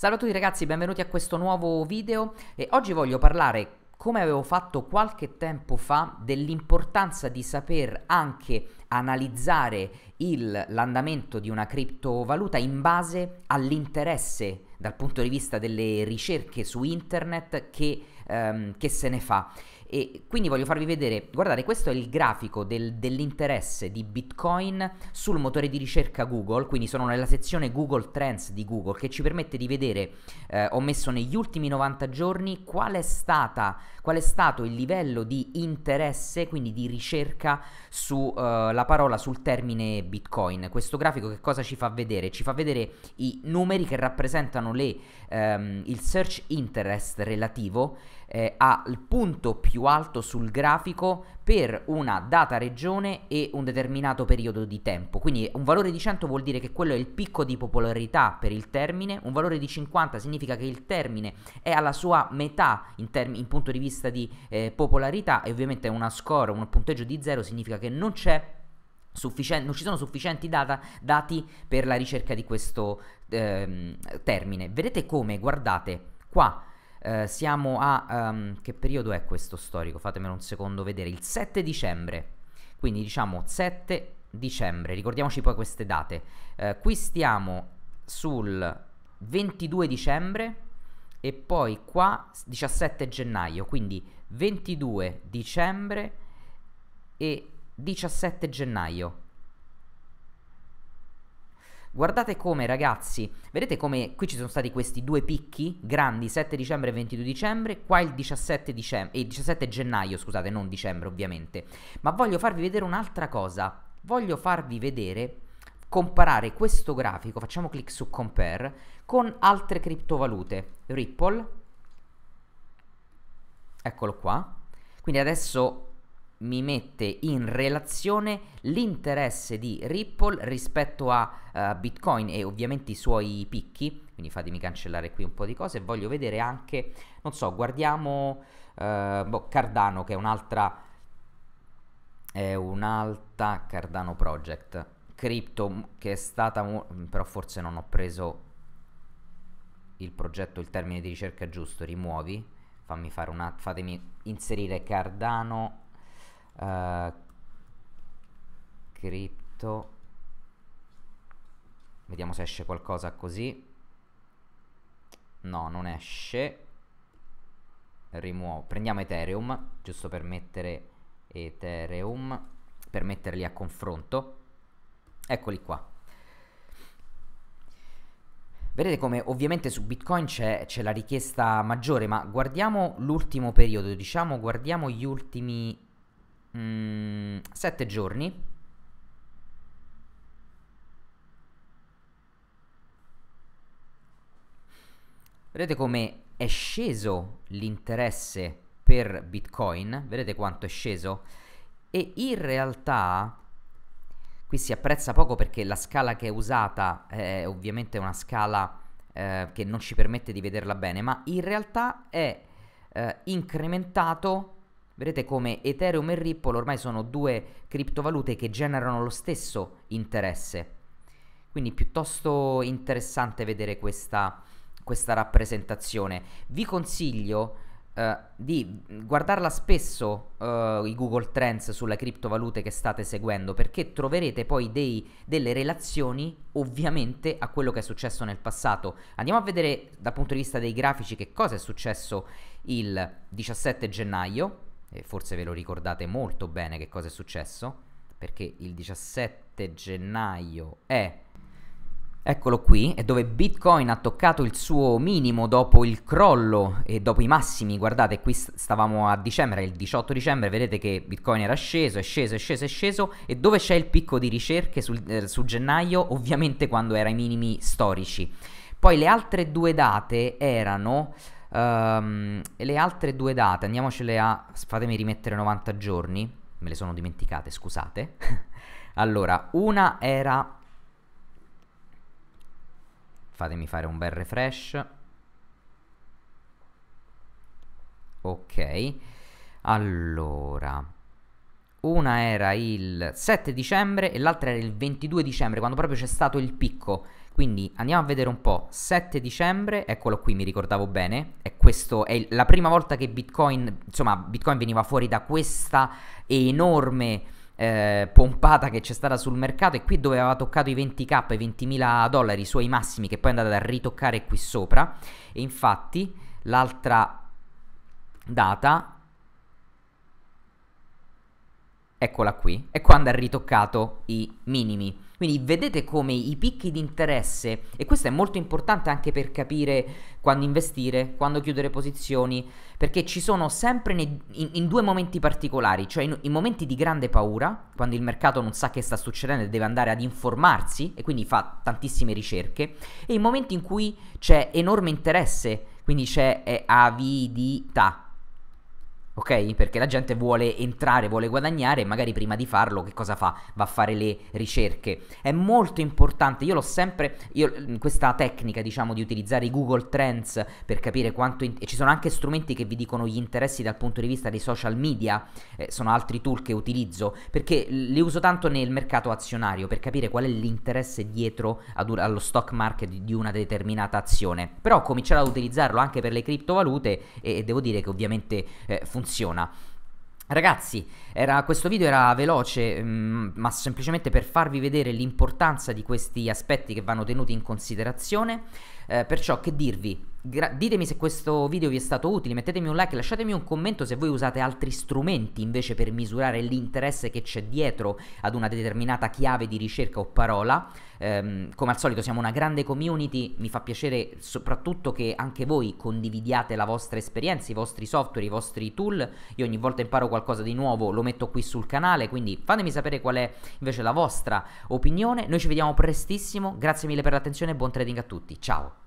Salve a tutti ragazzi, benvenuti a questo nuovo video e oggi voglio parlare, come avevo fatto qualche tempo fa, dell'importanza di saper anche analizzare il, l'andamento di una criptovaluta in base all'interesse dal punto di vista delle ricerche su internet che ehm, che se ne fa. E quindi voglio farvi vedere, guardate, questo è il grafico del, dell'interesse di Bitcoin sul motore di ricerca Google, quindi sono nella sezione Google Trends di Google che ci permette di vedere, eh, ho messo negli ultimi 90 giorni, qual è, stata, qual è stato il livello di interesse, quindi di ricerca sulla eh, parola, sul termine Bitcoin. Questo grafico che cosa ci fa vedere? Ci fa vedere i numeri che rappresentano le, ehm, il search interest relativo eh, al punto più alto sul grafico per una data regione e un determinato periodo di tempo. Quindi un valore di 100 vuol dire che quello è il picco di popolarità per il termine, un valore di 50 significa che il termine è alla sua metà in, term- in punto di vista di eh, popolarità e ovviamente una score, un punteggio di 0 significa che non c'è non ci sono sufficienti data, dati per la ricerca di questo ehm, termine. Vedete come, guardate, qua eh, siamo a... Um, che periodo è questo storico? Fatemelo un secondo vedere. Il 7 dicembre. Quindi diciamo 7 dicembre. Ricordiamoci poi queste date. Eh, qui stiamo sul 22 dicembre e poi qua 17 gennaio. Quindi 22 dicembre e 17 gennaio. Guardate come ragazzi, vedete come qui ci sono stati questi due picchi grandi, 7 dicembre e 22 dicembre, qua il 17, dicembre, eh, 17 gennaio, scusate, non dicembre ovviamente. Ma voglio farvi vedere un'altra cosa, voglio farvi vedere comparare questo grafico, facciamo clic su compare, con altre criptovalute, Ripple, eccolo qua. Quindi adesso mi mette in relazione l'interesse di Ripple rispetto a uh, Bitcoin e ovviamente i suoi picchi. Quindi fatemi cancellare qui un po' di cose voglio vedere anche, non so, guardiamo uh, boh, Cardano che è un'altra è un'altra Cardano Project Crypto che è stata mm, però forse non ho preso il progetto, il termine di ricerca giusto, rimuovi, fammi fare una fatemi inserire Cardano uh, eh, crypto vediamo se esce qualcosa così no non esce rimuovo prendiamo ethereum giusto per mettere ethereum per metterli a confronto eccoli qua Vedete come ovviamente su Bitcoin c'è, la richiesta maggiore, ma guardiamo l'ultimo periodo, diciamo guardiamo gli ultimi Mm, sette giorni. Vedete come è sceso l'interesse per Bitcoin? Vedete quanto è sceso? E in realtà qui si apprezza poco perché la scala che è usata è ovviamente una scala eh, che non ci permette di vederla bene, ma in realtà è eh, incrementato Vedete come Ethereum e Ripple ormai sono due criptovalute che generano lo stesso interesse. Quindi piuttosto interessante vedere questa, questa rappresentazione. Vi consiglio eh, di guardarla spesso eh, i Google Trends sulle criptovalute che state seguendo perché troverete poi dei, delle relazioni ovviamente a quello che è successo nel passato. Andiamo a vedere dal punto di vista dei grafici che cosa è successo il 17 gennaio e forse ve lo ricordate molto bene che cosa è successo, perché il 17 gennaio è... Eccolo qui, è dove Bitcoin ha toccato il suo minimo dopo il crollo e dopo i massimi. Guardate, qui stavamo a dicembre, il 18 dicembre, vedete che Bitcoin era sceso, è sceso, è sceso, è sceso. E dove c'è il picco di ricerche sul, eh, su gennaio? Ovviamente quando era ai minimi storici. Poi le altre due date erano Um, le altre due date, andiamocele a... fatemi rimettere 90 giorni, me le sono dimenticate, scusate. allora, una era... fatemi fare un bel refresh. Ok, allora una era il 7 dicembre e l'altra era il 22 dicembre, quando proprio c'è stato il picco. Quindi andiamo a vedere un po'. 7 dicembre, eccolo qui, mi ricordavo bene. E questo è la prima volta che Bitcoin, insomma, Bitcoin veniva fuori da questa enorme eh, pompata che c'è stata sul mercato e qui dove aveva toccato i 20k, i 20.000 dollari, i suoi massimi, che poi è andata a ritoccare qui sopra. E infatti l'altra data eccola qui, è quando ha ritoccato i minimi. Quindi vedete come i picchi di interesse, e questo è molto importante anche per capire quando investire, quando chiudere posizioni, perché ci sono sempre nei, in, in, due momenti particolari, cioè in, in, momenti di grande paura, quando il mercato non sa che sta succedendo e deve andare ad informarsi e quindi fa tantissime ricerche, e in momenti in cui c'è enorme interesse, quindi c'è avidità, ok? Perché la gente vuole entrare, vuole guadagnare e magari prima di farlo che cosa fa? Va a fare le ricerche. È molto importante, io l'ho sempre, io, mm, questa tecnica diciamo di utilizzare i Google Trends per capire quanto, in- ci sono anche strumenti che vi dicono gli interessi dal punto di vista dei social media, eh, sono altri tool che utilizzo, perché li uso tanto nel mercato azionario per capire qual è l'interesse dietro ad, allo stock market di una determinata azione. Però ho cominciato ad utilizzarlo anche per le criptovalute e, e devo dire che ovviamente eh, funziona funziona. Ragazzi, era, questo video era veloce, mh, mm, ma semplicemente per farvi vedere l'importanza di questi aspetti che vanno tenuti in considerazione. Eh, perciò che dirvi? Gra- ditemi se questo video vi è stato utile, mettetemi un like, lasciatemi un commento se voi usate altri strumenti invece per misurare l'interesse che c'è dietro ad una determinata chiave di ricerca o parola. Ehm, come al solito siamo una grande community, mi fa piacere soprattutto che anche voi condividiate la vostra esperienza, i vostri software, i vostri tool. Io ogni volta imparo qualcosa di nuovo, lo metto qui sul canale, quindi fatemi sapere qual è invece la vostra opinione. Noi ci vediamo prestissimo, grazie mille per l'attenzione e buon trading a tutti. Ciao!